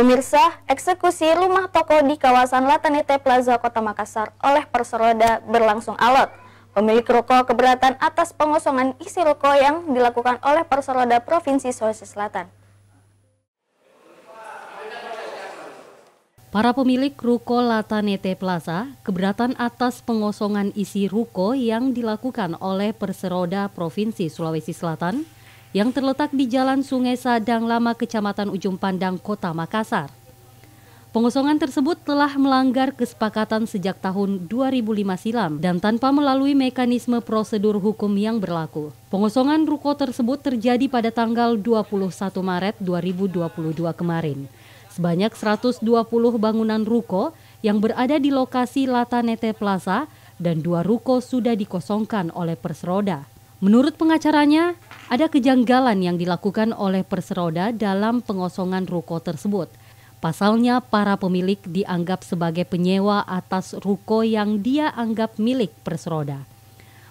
Pemirsa, eksekusi rumah toko di kawasan Latanite Plaza Kota Makassar oleh perseroda berlangsung alot. Pemilik ruko keberatan atas pengosongan isi ruko yang dilakukan oleh perseroda Provinsi Sulawesi Selatan. Para pemilik ruko Latanete Plaza keberatan atas pengosongan isi ruko yang dilakukan oleh perseroda Provinsi Sulawesi Selatan yang terletak di Jalan Sungai Sadang Lama, Kecamatan Ujung Pandang, Kota Makassar. Pengosongan tersebut telah melanggar kesepakatan sejak tahun 2005 silam dan tanpa melalui mekanisme prosedur hukum yang berlaku. Pengosongan ruko tersebut terjadi pada tanggal 21 Maret 2022 kemarin. Sebanyak 120 bangunan ruko yang berada di lokasi Latanete Plaza dan dua ruko sudah dikosongkan oleh Perseroda. Menurut pengacaranya, ada kejanggalan yang dilakukan oleh perseroda dalam pengosongan ruko tersebut. Pasalnya, para pemilik dianggap sebagai penyewa atas ruko yang dia anggap milik perseroda.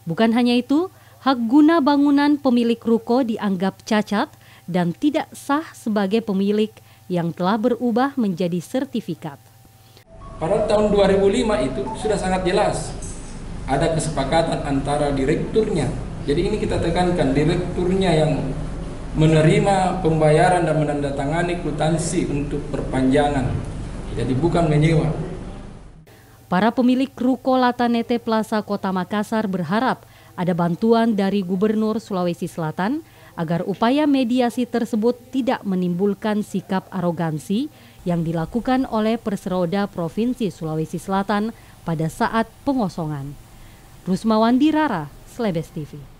Bukan hanya itu, hak guna bangunan pemilik ruko dianggap cacat dan tidak sah sebagai pemilik yang telah berubah menjadi sertifikat. Pada tahun 2005 itu sudah sangat jelas ada kesepakatan antara direkturnya jadi ini kita tekankan direkturnya yang menerima pembayaran dan menandatangani kwitansi untuk perpanjangan. Jadi bukan menyewa. Para pemilik Ruko Latanete Plaza Kota Makassar berharap ada bantuan dari Gubernur Sulawesi Selatan agar upaya mediasi tersebut tidak menimbulkan sikap arogansi yang dilakukan oleh Perseroda Provinsi Sulawesi Selatan pada saat pengosongan. Rusmawandi Rara, Slebes TV.